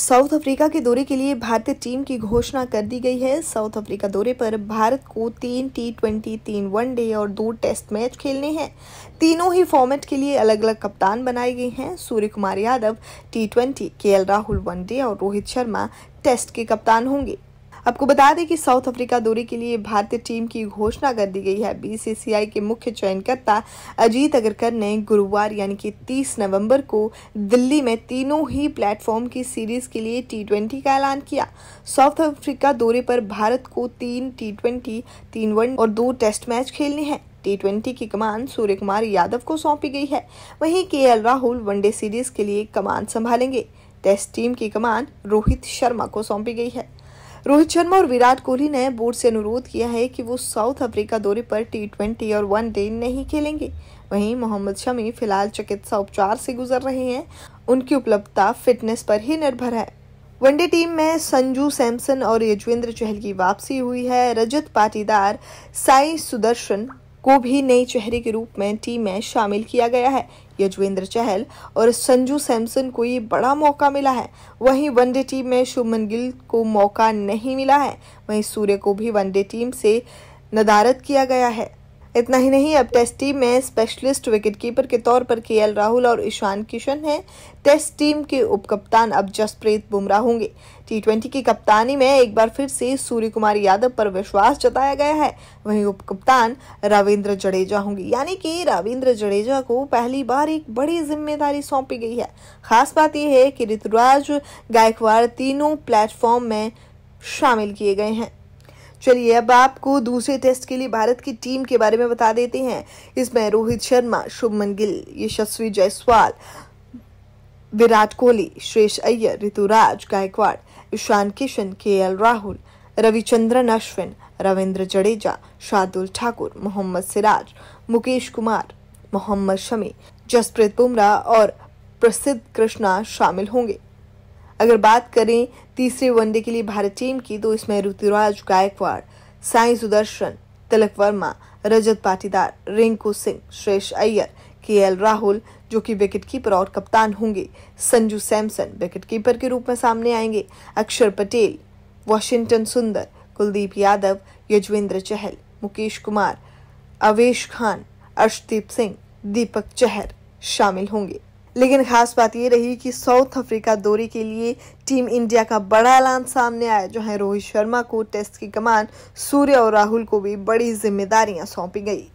south Africa के दौरे के लिए भारतीय टीम की घोषणा कर दी गई है साउथ अफ्रीका दौरे पर भारत को तीन टी ट्वेंटी तीन वनडे और दो टेस्ट मैच खेलने हैं तीनों ही फॉर्मेट के लिए अलग अलग कप्तान बनाए गए हैं सूर्य कुमार यादव टी ट्वेंटी के राहुल वनडे और रोहित शर्मा टेस्ट के कप्तान होंगे आपको बता दें कि साउथ अफ्रीका दौरे के लिए भारतीय टीम की घोषणा कर दी गई है बीसीसीआई के मुख्य चयनकर्ता अजीत अगरकर ने गुरुवार यानी कि 30 नवंबर को दिल्ली में तीनों ही प्लेटफॉर्म की सीरीज के लिए टी का ऐलान किया साउथ अफ्रीका दौरे पर भारत को तीन टी ट्वेंटी तीन वन और दो टेस्ट मैच खेलने हैं टी ट्वेंटी की कमान सूर्य कुमार यादव को सौंपी गई है वहीं के राहुल वनडे सीरीज के लिए कमान संभालेंगे टेस्ट टीम की कमान रोहित शर्मा को सौंपी गई है रोहित शर्मा और विराट कोहली ने बोर्ड से अनुरोध किया है कि वो साउथ अफ्रीका दौरे पर टी ट्वेंटी और वन डे नहीं खेलेंगे वहीं मोहम्मद शमी फिलहाल चिकित्सा उपचार से गुजर रहे हैं उनकी उपलब्धता फिटनेस पर ही निर्भर है वनडे टीम में संजू सैमसन और यजवेंद्र चहल की वापसी हुई है रजत पाटीदार साई सुदर्शन को भी नए चेहरे के रूप में टीम में शामिल किया गया है यजवेंद्र चहल और संजू सैमसन को ये बड़ा मौका मिला है वहीं वनडे टीम में शुभमन गिल को मौका नहीं मिला है वहीं सूर्य को भी वनडे टीम से नदारद किया गया है इतना ही नहीं अब टेस्ट टीम में स्पेशलिस्ट विकेटकीपर के तौर पर के राहुल और ईशान किशन हैं टेस्ट टीम के उप कप्तान अब जसप्रीत बुमराह होंगे टी ट्वेंटी की कप्तानी में एक बार फिर से सूर्य कुमार यादव पर विश्वास जताया गया है वहीं उप कप्तान रविंद्र जडेजा होंगे यानी कि रविंद्र जडेजा को पहली बार एक बड़ी जिम्मेदारी सौंपी गई है खास बात यह है कि ऋतुराज गायकवाड़ तीनों प्लेटफॉर्म में शामिल किए गए हैं चलिए अब आपको दूसरे टेस्ट के लिए भारत की टीम के बारे में बता देते हैं इसमें रोहित शर्मा शुभमन गिल यशस्वी जायसवाल विराट कोहली श्रेष अय्यर ऋतुराज गायकवाड़ ईशान किशन के एल राहुल रविचंद्रन अश्विन रविंद्र जडेजा शार्दुल ठाकुर मोहम्मद सिराज मुकेश कुमार मोहम्मद शमी जसप्रीत बुमराह और प्रसिद्ध कृष्णा शामिल होंगे अगर बात करें तीसरे वनडे के लिए भारत टीम की तो इसमें ऋतुराज गायकवाड़ साई सुदर्शन तिलक वर्मा रजत पाटीदार रिंकू सिंह श्रेष अय्यर के एल राहुल जो कि विकेट कीपर और कप्तान होंगे संजू सैमसन विकेट कीपर के रूप में सामने आएंगे अक्षर पटेल वॉशिंगटन सुंदर कुलदीप यादव यजवेंद्र चहल मुकेश कुमार अवेश खान अर्शदीप सिंह दीपक चहर शामिल होंगे लेकिन खास बात ये रही कि साउथ अफ्रीका दौरे के लिए टीम इंडिया का बड़ा ऐलान सामने आया जहां रोहित शर्मा को टेस्ट की कमान सूर्य और राहुल को भी बड़ी जिम्मेदारियां सौंपी गई